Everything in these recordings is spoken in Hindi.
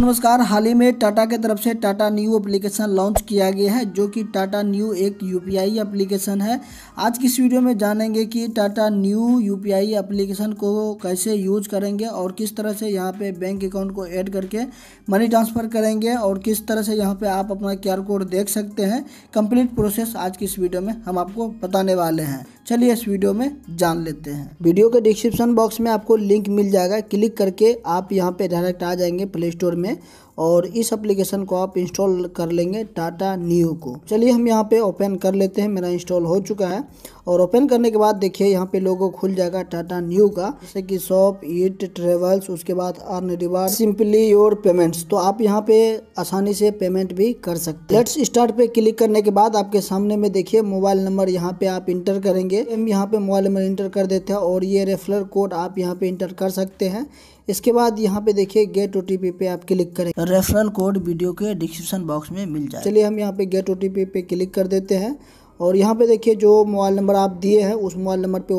नमस्कार हाल ही में टाटा के तरफ से टाटा न्यू एप्लीकेशन लॉन्च किया गया है जो कि टाटा न्यू एक यूपीआई एप्लीकेशन है आज की इस वीडियो में जानेंगे कि टाटा न्यू यूपीआई एप्लीकेशन को कैसे यूज करेंगे और किस तरह से यहाँ पे बैंक अकाउंट को ऐड करके मनी ट्रांसफ़र करेंगे और किस तरह से यहाँ पे आप अपना क्यू कोड देख सकते हैं कंप्लीट प्रोसेस आज की इस वीडियो में हम आपको बताने वाले हैं चलिए इस वीडियो में जान लेते हैं वीडियो के डिस्क्रिप्शन बॉक्स में आपको लिंक मिल जाएगा क्लिक करके आप यहाँ पे डायरेक्ट आ जाएंगे प्ले स्टोर में mi? और इस एप्लीकेशन को आप इंस्टॉल कर लेंगे टाटा न्यू को चलिए हम यहाँ पे ओपन कर लेते हैं मेरा इंस्टॉल हो चुका है और ओपन करने के बाद देखिए यहाँ पे लोगो खुल जाएगा टाटा न्यू का जैसे कि शॉप ईट ट्रेवल्स उसके बाद earn reward simply your payments तो आप यहाँ पे आसानी से पेमेंट भी कर सकते हैं लेट्स स्टार्ट पे क्लिक करने के बाद आपके सामने में देखिए मोबाइल नंबर यहाँ पे आप इंटर करेंगे हम यहाँ पे मोबाइल नंबर इंटर कर देते हैं और ये रेफरल कोड आप यहाँ पे इंटर कर सकते हैं इसके बाद यहाँ पे देखिए गेट ओ पे आप क्लिक करें रेफरल कोड वीडियो के डिस्क्रिप्शन बॉक्स में मिल जाए चलिए हम यहाँ पे गेट ओ पे क्लिक कर देते हैं और यहाँ पे देखिए जो मोबाइल नंबर आप दिए हैं उस मोबाइल नंबर पे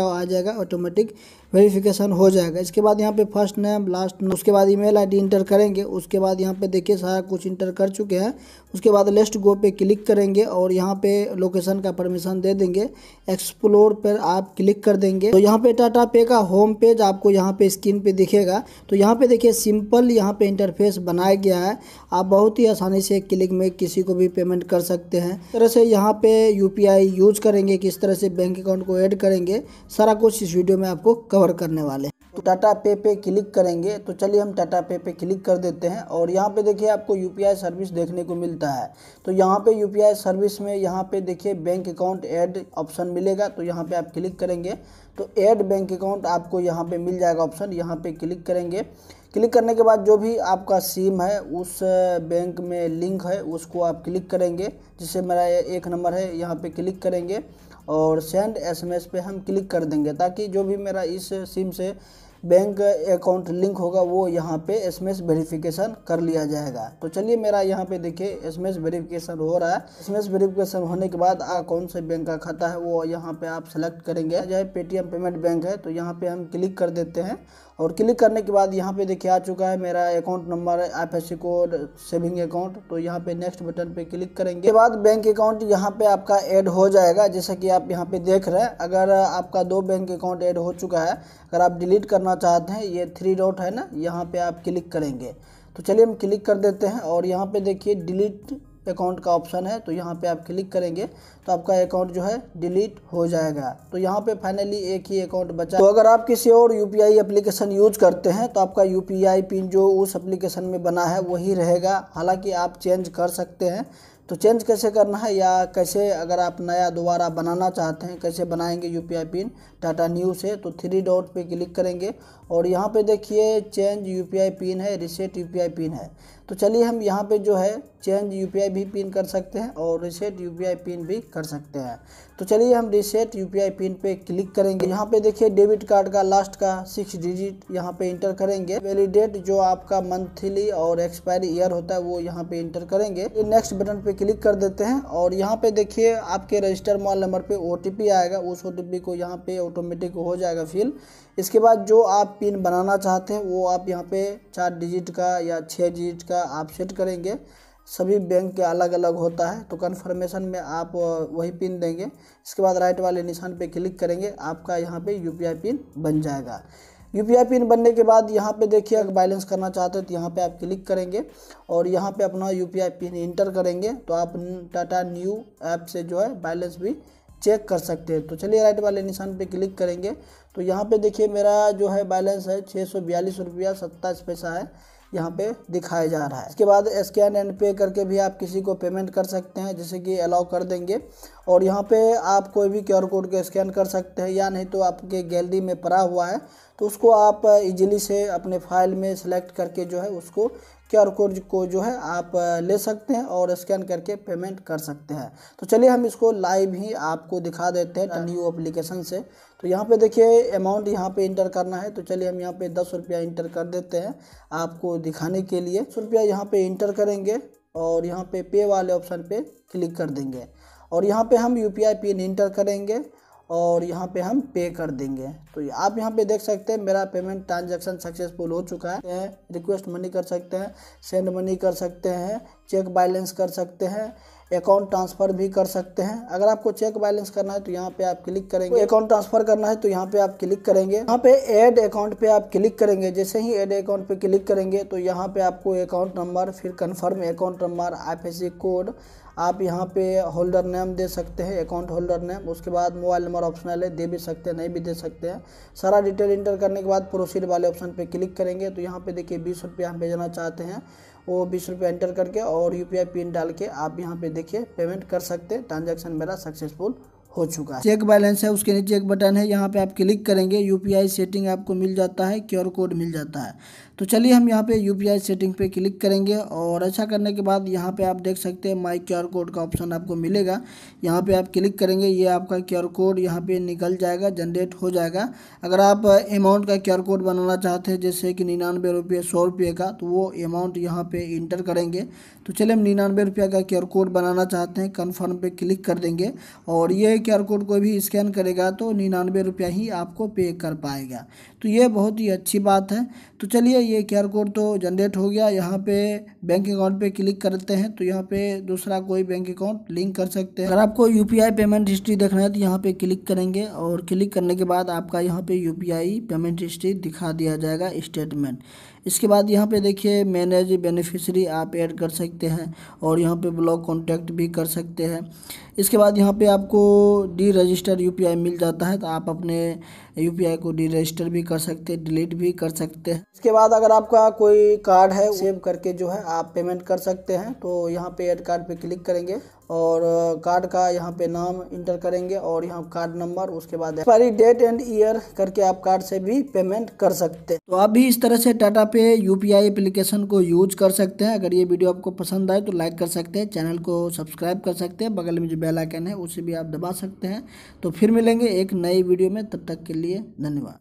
ओ आ जाएगा ऑटोमेटिक वेरिफिकेशन हो जाएगा इसके बाद यहाँ पे फर्स्ट नेम लास्ट नेम उसके बाद ईमेल आईडी इंटर करेंगे उसके बाद यहाँ पे देखिए सारा कुछ इंटर कर चुके हैं उसके बाद लेस्ट गो पे क्लिक करेंगे और यहाँ पे लोकेशन का परमिशन दे देंगे एक्सप्लोर पर आप क्लिक कर देंगे तो यहाँ पे टाटा पे का होम पेज आपको यहाँ पे स्क्रीन पे दिखेगा तो यहाँ पे देखिए सिंपल यहाँ पे इंटरफेस बनाया गया है आप बहुत ही आसानी से क्लिक में किसी को भी पेमेंट कर सकते हैं इस तरह से यहाँ पे यू यूज करेंगे किस तरह से बैंक अकाउंट को एड करेंगे सारा कुछ इस वीडियो में आपको कवर कवर करने वाले हैं तो टाटा पे पे क्लिक करेंगे तो चलिए हम टाटा पे पे क्लिक कर देते हैं और यहाँ पे देखिए आपको यू सर्विस देखने को मिलता है तो यहाँ पे यू सर्विस में यहाँ पे देखिए बैंक अकाउंट ऐड ऑप्शन मिलेगा तो यहाँ पे आप क्लिक करेंगे तो ऐड बैंक अकाउंट आपको यहाँ पे मिल जाएगा ऑप्शन यहाँ पे क्लिक करेंगे क्लिक करने के बाद जो भी आपका सिम है उस बैंक में लिंक है उसको आप क्लिक करेंगे जिससे मेरा एक नंबर है यहाँ पर क्लिक करेंगे और सेंड एसएमएस पे हम क्लिक कर देंगे ताकि जो भी मेरा इस सिम से बैंक अकाउंट लिंक होगा वो यहाँ पे एस एम एस वेरीफिकेशन कर लिया जाएगा तो चलिए मेरा यहाँ पे देखिए एस एम एस वेरीफिकेशन हो रहा है एस एम एस वेरीफिकेशन होने के बाद आ कौन से बैंक का खाता है वो यहाँ पे आप सेलेक्ट करेंगे जो है पेटीएम पेमेंट बैंक है तो यहाँ पे हम क्लिक कर देते हैं और क्लिक करने के बाद यहाँ पे देखिए आ चुका है मेरा account number F S code saving account तो यहाँ पे नेक्स्ट बटन पे क्लिक करेंगे के बाद बैंक अकाउंट यहाँ पे आपका ऐड हो जाएगा जैसा कि आप यहाँ पे देख रहे हैं अगर आपका दो बैंक अकाउंट ऐड हो चुका है अगर आप डिलीट करना चाहते हैं ये थ्री डॉट है ना यहाँ पर आप क्लिक करेंगे तो चलिए हम क्लिक कर देते हैं और यहाँ पर देखिए डिलीट अकाउंट का ऑप्शन है तो यहाँ पे आप क्लिक करेंगे तो आपका अकाउंट जो है डिलीट हो जाएगा तो यहाँ पे फाइनली एक ही अकाउंट बचा तो अगर आप किसी और यू पी एप्लीकेशन यूज करते हैं तो आपका यू पिन जो उस एप्लीकेशन में बना है वही रहेगा हालाँकि आप चेंज कर सकते हैं तो चेंज कैसे करना है या कैसे अगर आप नया दोबारा बनाना चाहते हैं कैसे बनाएंगे यू पिन टाटा न्यू से तो थ्री डॉट पे क्लिक करेंगे और यहाँ पे देखिए चेंज यू पिन है रिसेट यू पिन है तो चलिए हम यहाँ पे जो है चेंज यूपीआई भी पिन कर सकते हैं और रिसेट यूपीआई पिन भी कर सकते हैं तो चलिए हम रिसेट यूपीआई पिन पे क्लिक करेंगे यहाँ पे देखिए डेबिट कार्ड का लास्ट का सिक्स डिजिट यहाँ पे इंटर करेंगे वैलिडेट जो आपका मंथली और एक्सपायरी ईयर होता है वो यहाँ पे इंटर करेंगे नेक्स्ट बटन पे क्लिक कर देते हैं और यहाँ पे देखिए आपके रजिस्टर मोबाइल नंबर पे ओ आएगा उस ओ को यहाँ पे ऑटोमेटिक हो जाएगा फिल इसके बाद जो आप पिन बनाना चाहते हैं वो आप यहाँ पे चार डिजिट का या छः डिजिट का का आप सेट करेंगे सभी बैंक के अलग अलग होता है तो कन्फर्मेशन में आप वही पिन देंगे इसके बाद राइट वाले निशान पर क्लिक करेंगे आपका यहाँ पे यूपीआई पिन बन जाएगा यूपीआई पिन बनने के बाद यहाँ पे देखिए अगर बैलेंस करना चाहते हो तो यहाँ पे आप क्लिक करेंगे और यहाँ पे अपना यूपीआई पिन इंटर करेंगे तो आप टाटा न्यू ऐप से जो है बैलेंस भी चेक कर सकते हैं तो चलिए राइट वाले निशान पे क्लिक करेंगे तो यहाँ पे देखिए मेरा जो है बैलेंस है छः सौ बयालीस रुपया सत्ताईस पैसा है यहाँ पे दिखाया जा रहा है इसके बाद स्कैन एंड पे करके भी आप किसी को पेमेंट कर सकते हैं जैसे कि अलाउ कर देंगे और यहाँ पे आप कोई भी क्यू कोड को स्कैन कर सकते हैं या नहीं तो आपके गैलरी में पड़ा हुआ है तो उसको आप इजीली से अपने फाइल में सेलेक्ट करके जो है उसको क्यू कोड को जो है आप ले सकते हैं और स्कैन करके पेमेंट कर सकते हैं तो चलिए हम इसको लाइव ही आपको दिखा देते हैं न्यू अप्लीकेशन से तो यहाँ पे देखिए अमाउंट यहाँ पे इंटर करना है तो चलिए हम यहाँ पे दस रुपया इंटर कर देते हैं आपको दिखाने के लिए दस रुपया यहाँ पर इंटर करेंगे और यहाँ पे पे वाले ऑप्शन पे क्लिक कर देंगे और यहाँ पे हम U P I pin enter करेंगे और यहाँ पे हम पे कर देंगे तो आप यहाँ पे देख सकते हैं मेरा पेमेंट ट्रांजेक्शन सक्सेसफुल हो चुका है रिक्वेस्ट मनी कर सकते हैं सेंड मनी कर सकते हैं चेक बैलेंस कर सकते हैं अकाउंट ट्रांसफ़र भी कर सकते हैं अगर आपको चेक बैलेंस करना है तो यहाँ पे आप क्लिक करेंगे अकाउंट ट्रांसफ़र करना है तो यहाँ पे आप क्लिक करेंगे यहाँ पे एड अकाउंट पे आप क्लिक करेंगे जैसे ही एड अकाउंट पे क्लिक करेंगे तो यहाँ पे आपको अकाउंट नंबर फिर confirm account number I code आप यहाँ पे होल्डर नेम दे सकते हैं अकाउंट होल्डर नेम उसके बाद मोबाइल नंबर ऑप्शनल है दे भी सकते हैं नहीं भी दे सकते हैं सारा डिटेल इंटर करने के बाद प्रोसीड वाले ऑप्शन पे क्लिक करेंगे तो यहाँ पे देखिए बीस रुपये हम भेजना चाहते हैं वो बीस रुपये एंटर करके और यू पिन डाल के आप यहाँ पे देखिए पेमेंट कर सकते ट्रांजेक्शन मेरा सक्सेसफुल हो चुका है चेक बैलेंस है उसके नीचे एक बटन है यहाँ पे आप क्लिक करेंगे यूपीआई सेटिंग आपको मिल जाता है क्यूआर कोड मिल जाता है तो चलिए हम यहाँ पे यूपीआई सेटिंग पे क्लिक करेंगे और ऐसा करने के बाद यहाँ पे आप देख सकते हैं माई क्यूआर कोड का ऑप्शन आपको मिलेगा यहाँ पे आप क्लिक करेंगे ये आपका क्यूआर कोड यहाँ पे निकल जाएगा जनरेट हो जाएगा अगर आप अमाउंट का क्यूआर कोड बनाना चाहते हैं जैसे कि निन्यानवे रुपये सौ रुपये का तो वो अमाउंट यहाँ पर इंटर करेंगे तो चलिए हम निन्यानवे रुपये का क्यूआर कोड बनाना चाहते हैं कन्फर्म पर क्लिक कर देंगे और ये क्यू कोड को भी स्कैन करेगा तो निन्यानवे रुपया ही आपको पे कर पाएगा तो ये बहुत ही अच्छी बात है तो चलिए ये क्यू कोड तो जनरेट हो गया यहाँ पे बैंक अकाउंट पे क्लिक करते हैं तो यहाँ पे दूसरा कोई बैंक अकाउंट लिंक कर सकते हैं अगर आपको यू पेमेंट हिस्ट्री देखना है तो यहाँ पर क्लिक करेंगे और क्लिक करने के बाद आपका यहाँ पे यू पेमेंट हिस्ट्री दिखा दिया जाएगा स्टेटमेंट इसके बाद यहाँ पे देखिए मैनेज बेनिफिशरी आप ऐड कर सकते हैं और यहाँ पे ब्लॉक कॉन्टैक्ट भी कर सकते हैं इसके बाद यहाँ पे आपको डी रजिस्टर यूपीआई मिल जाता है तो आप अपने यूपीआई को डी रजिस्टर भी कर सकते हैं डिलीट भी कर सकते हैं इसके बाद अगर आपका कोई कार्ड है सेव करके जो है आप पेमेंट कर सकते हैं तो यहाँ पे एड कार्ड पे क्लिक करेंगे और कार्ड का यहाँ पे नाम इंटर करेंगे और यहाँ कार्ड नंबर उसके बाद एक्सपायरी डेट एंड ईयर करके आप कार्ड से भी पेमेंट कर सकते हैं तो आप भी इस तरह से टाटा पे यूपीआई एप्लीकेशन को यूज कर सकते हैं अगर ये वीडियो आपको पसंद आए तो लाइक कर सकते हैं चैनल को सब्सक्राइब कर सकते हैं बगल में जो बेलाइकन है उसे भी आप दबा सकते हैं तो फिर मिलेंगे एक नई वीडियो में तब तक के लिए लिए धन्यवाद